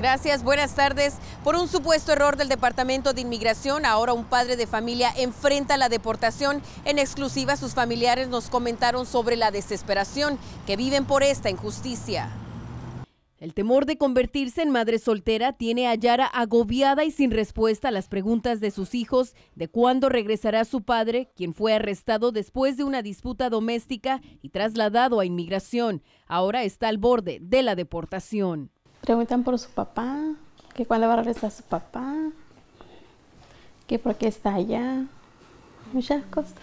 Gracias, buenas tardes. Por un supuesto error del Departamento de Inmigración, ahora un padre de familia enfrenta la deportación. En exclusiva, sus familiares nos comentaron sobre la desesperación que viven por esta injusticia. El temor de convertirse en madre soltera tiene a Yara agobiada y sin respuesta a las preguntas de sus hijos de cuándo regresará su padre, quien fue arrestado después de una disputa doméstica y trasladado a inmigración. Ahora está al borde de la deportación. Preguntan por su papá, que cuándo va a regresar su papá, que por qué está allá, muchas cosas.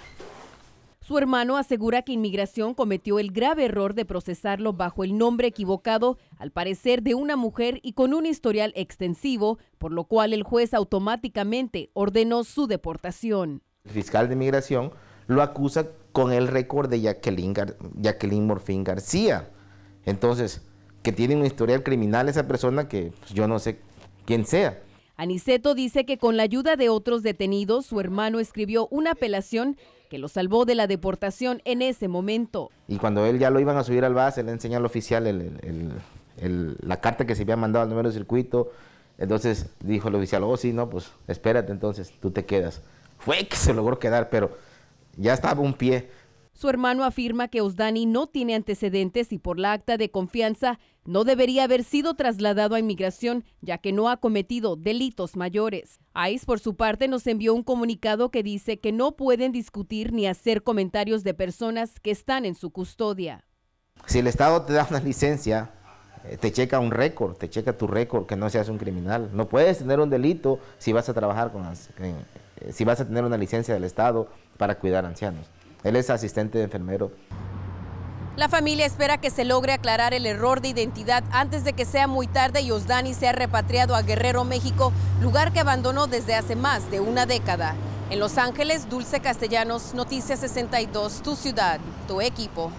Su hermano asegura que Inmigración cometió el grave error de procesarlo bajo el nombre equivocado, al parecer de una mujer y con un historial extensivo, por lo cual el juez automáticamente ordenó su deportación. El fiscal de Inmigración lo acusa con el récord de Jacqueline, Jacqueline Morfín García. Entonces, que tiene un historial criminal esa persona que pues, yo no sé quién sea. Aniceto dice que con la ayuda de otros detenidos, su hermano escribió una apelación que lo salvó de la deportación en ese momento. Y cuando él ya lo iban a subir al base, le enseñó al oficial la carta que se había mandado al número de circuito. Entonces dijo el oficial, oh sí, no, pues espérate entonces, tú te quedas. Fue que se logró quedar, pero ya estaba un pie. Su hermano afirma que Osdani no tiene antecedentes y por la acta de confianza no debería haber sido trasladado a inmigración, ya que no ha cometido delitos mayores. ICE, por su parte, nos envió un comunicado que dice que no pueden discutir ni hacer comentarios de personas que están en su custodia. Si el Estado te da una licencia, eh, te checa un récord, te checa tu récord, que no seas un criminal. No puedes tener un delito si vas a trabajar con, eh, si vas a tener una licencia del Estado para cuidar ancianos. Él es asistente de enfermero. La familia espera que se logre aclarar el error de identidad antes de que sea muy tarde y Osdani sea repatriado a Guerrero, México, lugar que abandonó desde hace más de una década. En Los Ángeles, Dulce Castellanos, Noticias 62, tu ciudad, tu equipo.